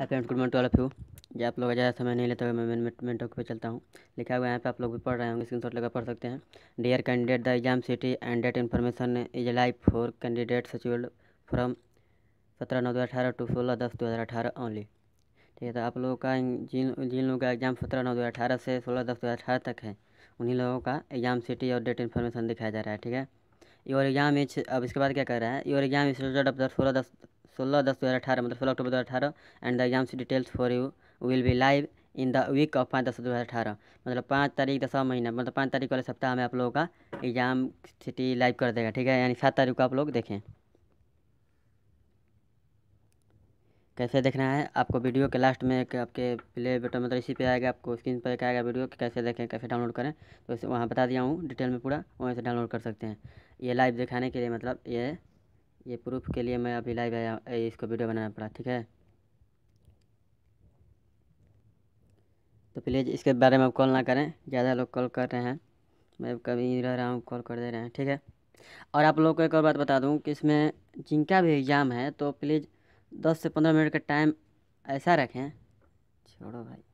है friends good morning to all of you जो आप लोग ज़्यादा समय नहीं लेते हुए मैं मेन टॉपिक पे चलता हूँ लिखा हुआ है यहाँ पे आप लोग भी पढ़ रहे होंगे स्क्रीन शॉट लेकर पढ़ सकते हैं dear candidate the exam city and date information is live for candidate सचिव फ्रॉम सत्रह नौ दो हज़ार अठारह टू सोलह दस दो हज़ार अठारह ओनली ठीक है तो आप लोगों का जिन जिन लोगों का एग्जाम सत्रह नौ दो हज़ार अठारह से सोलह दस दो हज़ार अठारह तक है उन्हीं लोगों का एग्जाम सिटी और डेट इन्फॉर्मेशन दिखाया जा रहा है ठीक है योर एग्जाम इज अब इसके बाद क्या कर रहा है your exam is result of the सोलह दस सोलह दस दो हज़ार अठारह मतलब सोलह अक्टूबर दो हज़ार अठारह and the exams details for you will be live in the week of पाँच दस दो हज़ार अठारह मतलब पाँच तारीख दसवा महीना मतलब पाँच तारीख वाले सप्ताह में आप लोगों का एग्जाम सिटी लाइव कर देगा ठीक है यानी सात तारीख को आप लोग देखें कैसे देखना है आपको वीडियो के लास्ट में एक आपके प्ले बटन मतलब इसी पे आएगा आपको स्क्रीन पर एक आएगा वीडियो कि कैसे देखें कैसे डाउनलोड करें तो वहाँ बता दिया हूँ डिटेल में पूरा वहीं से डाउनलोड कर सकते हैं ये लाइव दिखाने के लिए मतलब ये ये प्रूफ के लिए मैं अभी लाइव आया इसको वीडियो बनाना पड़ा ठीक है तो प्लीज़ इसके बारे में आप कॉल ना करें ज़्यादा लोग कॉल कर रहे हैं मैं कभी रह रहा हूँ कॉल कर दे रहे हैं ठीक है और आप लोगों को एक और बात बता दूँ कि इसमें जिनका भी एग्ज़ाम है तो प्लीज़ दस से पंद्रह मिनट का टाइम ऐसा रखें छोड़ो भाई